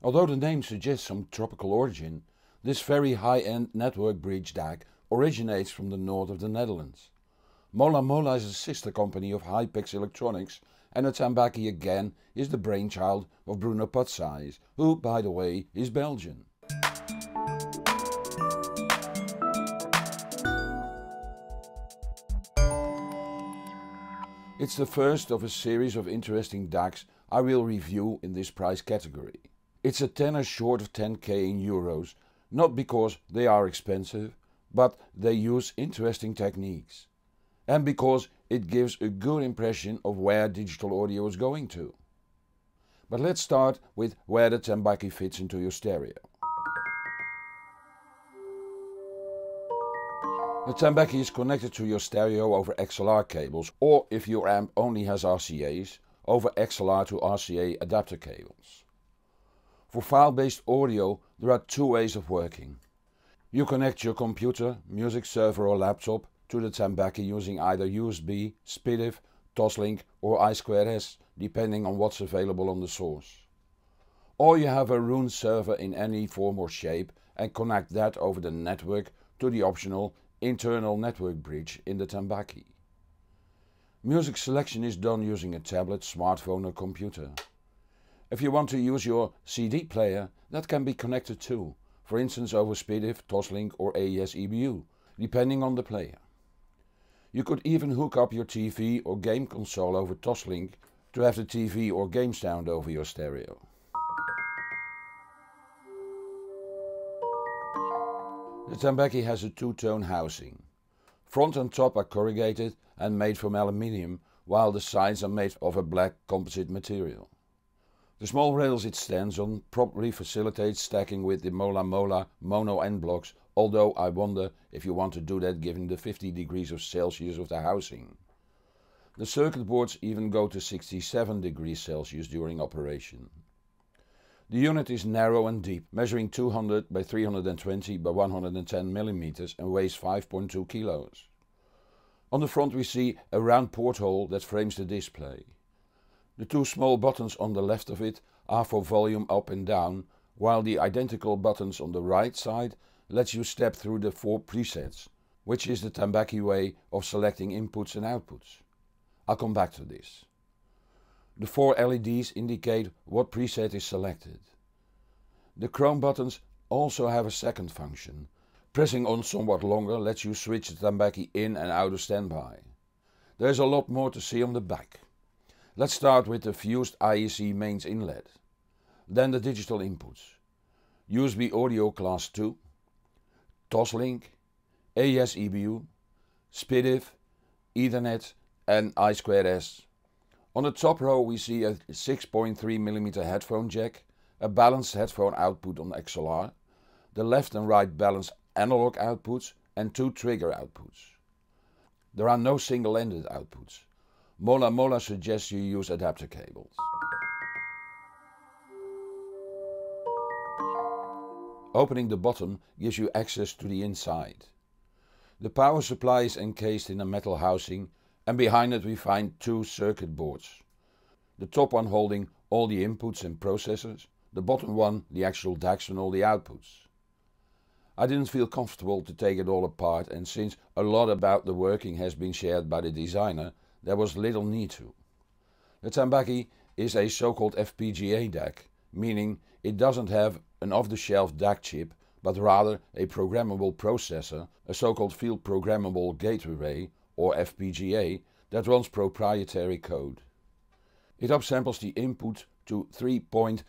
Although the name suggests some tropical origin, this very high-end network bridge DAC originates from the north of the Netherlands. Mola Mola is a sister company of Hypex Electronics and Atambaki again is the brainchild of Bruno Patzais, who, by the way, is Belgian. It's the first of a series of interesting DACs I will review in this price category. It's a tenner short of 10k in euros, not because they are expensive, but they use interesting techniques. And because it gives a good impression of where digital audio is going to. But let's start with where the Tambaki fits into your stereo. The Tambaki is connected to your stereo over XLR cables or if your amp only has RCA's, over XLR to RCA adapter cables. For file-based audio, there are two ways of working. You connect your computer, music server or laptop to the Tambaki using either USB, SPDIF, Toslink or I2S, depending on what's available on the source. Or you have a Roon server in any form or shape and connect that over the network to the optional internal network bridge in the Tambaki. Music selection is done using a tablet, smartphone or computer. If you want to use your CD player, that can be connected too, for instance over SPDIF, Toslink or AES EBU, depending on the player. You could even hook up your TV or game console over Toslink to have the TV or game sound over your stereo. The Tambaki has a two-tone housing. Front and top are corrugated and made from aluminium, while the sides are made of a black composite material. The small rails it stands on probably facilitates stacking with the Mola Mola mono end blocks, although I wonder if you want to do that given the 50 degrees of Celsius of the housing. The circuit boards even go to 67 degrees Celsius during operation. The unit is narrow and deep, measuring 200 by 320 by 110 millimeters and weighs 5.2 kilos. On the front we see a round porthole that frames the display. The two small buttons on the left of it are for volume up and down, while the identical buttons on the right side lets you step through the four presets, which is the Tambaki way of selecting inputs and outputs. I'll come back to this. The four LEDs indicate what preset is selected. The chrome buttons also have a second function. Pressing on somewhat longer lets you switch the Tambaki in and out of standby. There's a lot more to see on the back. Let's start with the fused IEC mains inlet, then the digital inputs, USB audio class 2, Toslink, AES EBU, SPDIF, Ethernet and I2S. On the top row we see a 6.3mm headphone jack, a balanced headphone output on XLR, the left and right balanced analog outputs and two trigger outputs. There are no single-ended outputs. Mola Mola suggests you use adapter cables. Opening the bottom gives you access to the inside. The power supply is encased in a metal housing and behind it we find two circuit boards. The top one holding all the inputs and processors, the bottom one the actual DAX and all the outputs. I didn't feel comfortable to take it all apart and since a lot about the working has been shared by the designer, there was little need to. The Tambaki is a so-called FPGA DAC, meaning it doesn't have an off-the-shelf DAC chip, but rather a programmable processor, a so-called Field Programmable Gate Array, or FPGA, that runs proprietary code. It upsamples the input to 3.125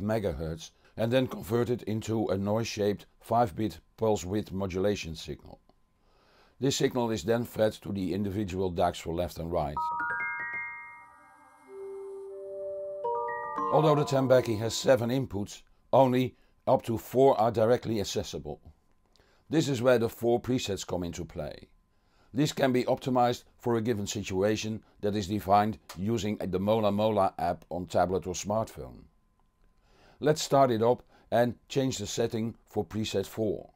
MHz and then converts it into a noise-shaped 5-bit pulse width modulation signal. This signal is then fed to the individual ducts for left and right. Although the Tambeki has 7 inputs, only up to 4 are directly accessible. This is where the 4 presets come into play. This can be optimized for a given situation that is defined using the Mola Mola app on tablet or smartphone. Let's start it up and change the setting for preset 4.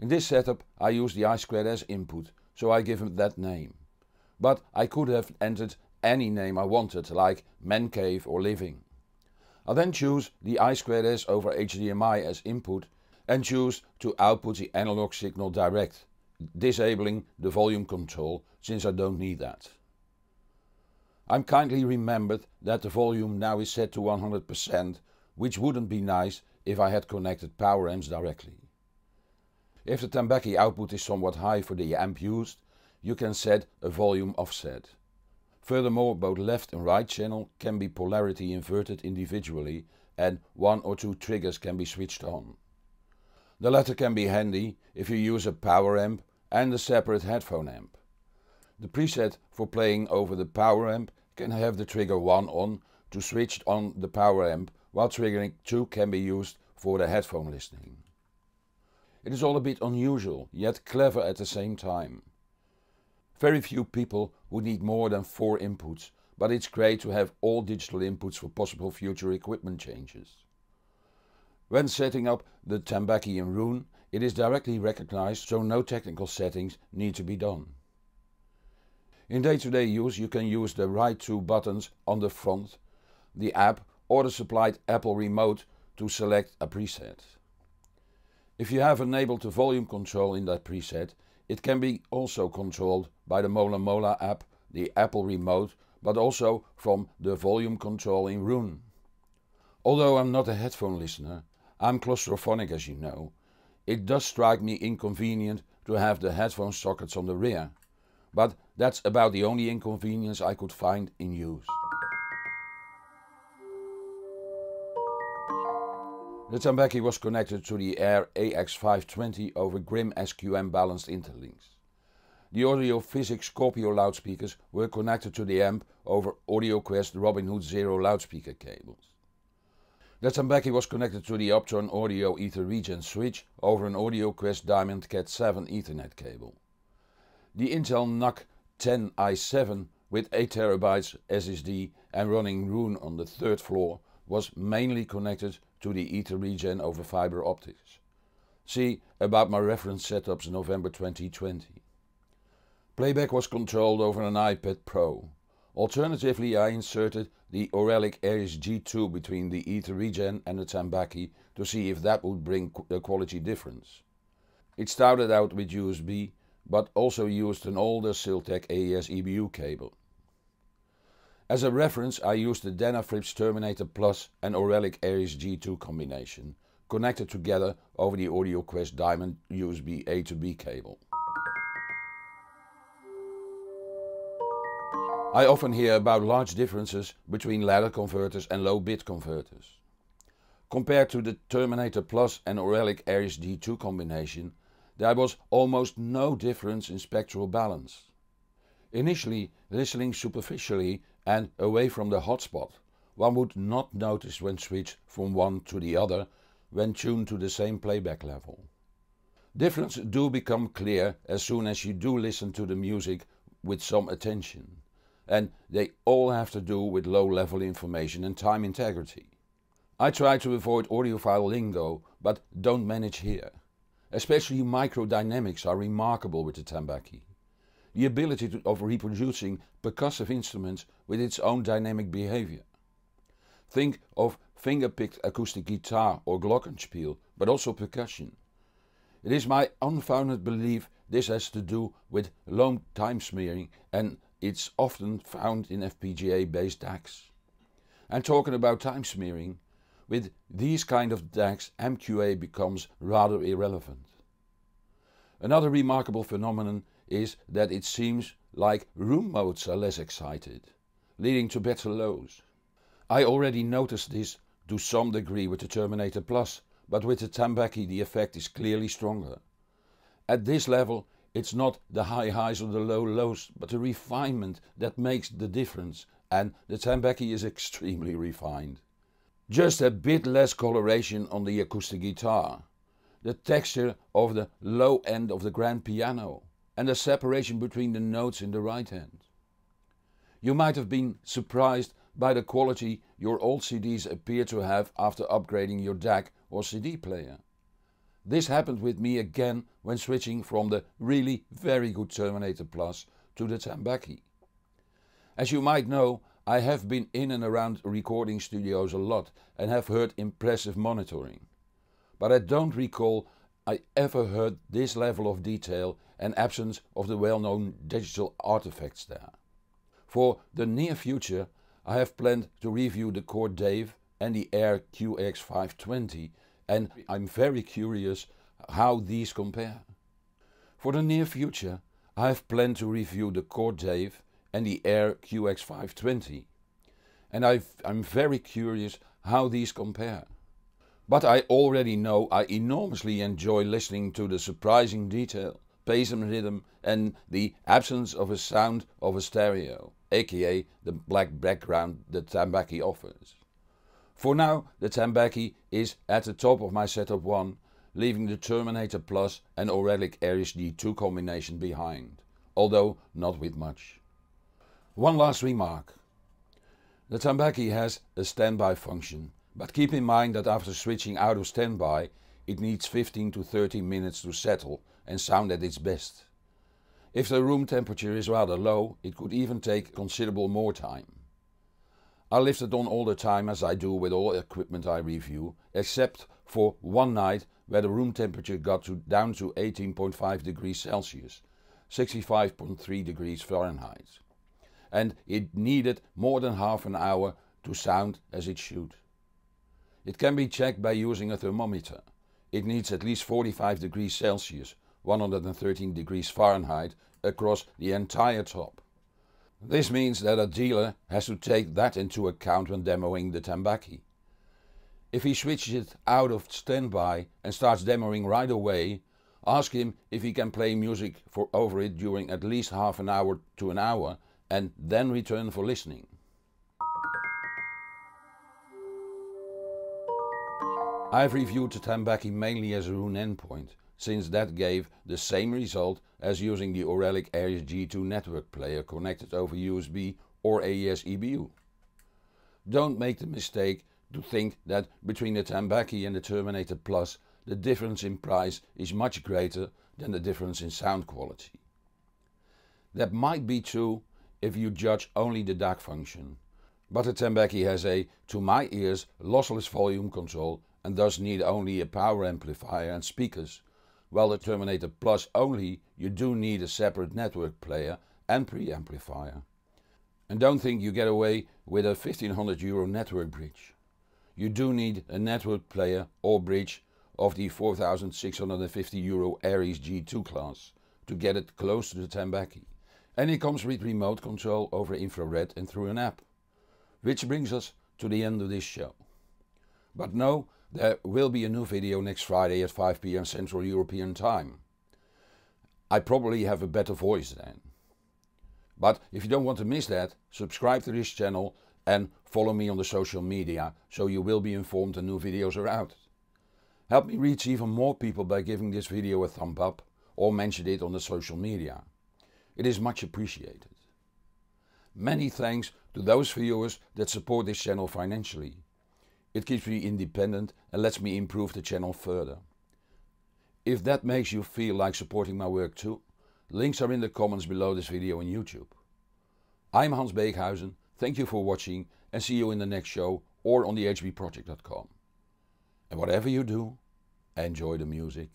In this setup I use the I2S input, so I give it that name. But I could have entered any name I wanted, like man cave or living. I then choose the I2S over HDMI as input and choose to output the analog signal direct, disabling the volume control since I don't need that. I'm kindly remembered that the volume now is set to 100%, which wouldn't be nice if I had connected power amps directly. If the Tambaki output is somewhat high for the amp used, you can set a volume offset. Furthermore, both left and right channel can be polarity inverted individually and one or two triggers can be switched on. The latter can be handy if you use a power amp and a separate headphone amp. The preset for playing over the power amp can have the trigger 1 on to switch on the power amp while triggering 2 can be used for the headphone listening. It is all a bit unusual, yet clever at the same time. Very few people would need more than four inputs, but it's great to have all digital inputs for possible future equipment changes. When setting up the Tambaki in Rune, it is directly recognized so no technical settings need to be done. In day-to-day -day use you can use the right two buttons on the front, the app or the supplied Apple remote to select a preset. If you have enabled the volume control in that preset, it can be also controlled by the Mola Mola app, the Apple remote, but also from the volume control in Roon. Although I'm not a headphone listener, I'm claustrophonic, as you know, it does strike me inconvenient to have the headphone sockets on the rear, but that's about the only inconvenience I could find in use. The Tambaki was connected to the Air AX520 over Grim SQM balanced interlinks. The Audio Physics Scorpio loudspeakers were connected to the amp over AudioQuest Robin Hood Zero loudspeaker cables. The Tambaki was connected to the Optron Audio Ether Regen switch over an AudioQuest Diamond Cat 7 Ethernet cable. The Intel NUC 10i7 with 8 terabytes SSD and running Rune on the third floor was mainly connected to the Ether regen over fiber optics. See about my reference setups November 2020. Playback was controlled over an iPad Pro. Alternatively, I inserted the Aurelic Aries G2 between the Ether Regen and the Tambaki to see if that would bring a uh, quality difference. It started out with USB, but also used an older Siltec AES EBU cable. As a reference, I used the Denafrips Terminator Plus and Aurelic Aries G2 combination, connected together over the AudioQuest Diamond USB A to B cable. I often hear about large differences between ladder converters and low bit converters. Compared to the Terminator Plus and Aurelic Aries D2 combination, there was almost no difference in spectral balance. Initially, listening superficially, and away from the hotspot. One would not notice when switched from one to the other when tuned to the same playback level. Differences do become clear as soon as you do listen to the music with some attention, and they all have to do with low level information and time integrity. I try to avoid audiophile lingo, but don't manage here. Especially microdynamics are remarkable with the tambaki the ability to, of reproducing percussive instruments with its own dynamic behavior. Think of finger-picked acoustic guitar or glockenspiel, but also percussion. It is my unfounded belief this has to do with long time smearing and it's often found in FPGA-based DACs. I'm talking about time smearing. With these kind of DACs, MQA becomes rather irrelevant. Another remarkable phenomenon is that it seems like room modes are less excited, leading to better lows. I already noticed this to some degree with the Terminator Plus, but with the Tambaki the effect is clearly stronger. At this level it's not the high highs or the low lows, but the refinement that makes the difference and the Tambaki is extremely refined. Just a bit less coloration on the acoustic guitar. The texture of the low end of the grand piano and the separation between the notes in the right hand. You might have been surprised by the quality your old CDs appear to have after upgrading your DAC or CD player. This happened with me again when switching from the really very good Terminator Plus to the Tambaki. As you might know, I have been in and around recording studios a lot and have heard impressive monitoring. But I don't recall I ever heard this level of detail and absence of the well-known digital artifacts there. For the near future, I have planned to review the Core Dave and the Air QX520 and I'm very curious how these compare. For the near future, I have planned to review the Core Dave and the Air QX520 and i am very curious how these compare. But I already know I enormously enjoy listening to the surprising detail. Basin rhythm and the absence of a sound of a stereo, aka the black background that Tambaki offers. For now, the Tambaki is at the top of my setup 1, leaving the Terminator Plus and Aurelic Aries D2 combination behind, although not with much. One last remark. The Tambaki has a standby function, but keep in mind that after switching out of standby, it needs 15 to 30 minutes to settle and sound at its best. If the room temperature is rather low, it could even take considerable more time. I left it on all the time as I do with all equipment I review, except for one night where the room temperature got to down to 18.5 degrees Celsius, 65.3 degrees Fahrenheit. And it needed more than half an hour to sound as it should. It can be checked by using a thermometer. It needs at least 45 degrees Celsius, 113 degrees Fahrenheit, across the entire top. This means that a dealer has to take that into account when demoing the Tambaki. If he switches it out of standby and starts demoing right away, ask him if he can play music for over it during at least half an hour to an hour and then return for listening. I've reviewed the Tambaki mainly as a rune endpoint, since that gave the same result as using the Aurelic Aries G2 network player connected over USB or AES EBU. Don't make the mistake to think that between the Tambaki and the Terminator Plus the difference in price is much greater than the difference in sound quality. That might be true if you judge only the DAC function, but the Tambaki has a, to my ears, lossless volume control and thus need only a power amplifier and speakers. While the Terminator Plus only, you do need a separate network player and preamplifier. And don't think you get away with a 1500 euro network bridge. You do need a network player or bridge of the 4650 euro Aries G2 class to get it close to the Tambaki. And it comes with remote control over infrared and through an app. Which brings us to the end of this show. But no, there will be a new video next Friday at 5 pm Central European time. I probably have a better voice then. But if you don't want to miss that, subscribe to this channel and follow me on the social media so you will be informed when new videos are out. Help me reach even more people by giving this video a thumb up or mention it on the social media. It is much appreciated. Many thanks to those viewers that support this channel financially. It keeps me independent and lets me improve the channel further. If that makes you feel like supporting my work too, links are in the comments below this video on YouTube. I'm Hans Beekhuizen, thank you for watching and see you in the next show or on thehbproject.com. And whatever you do, enjoy the music.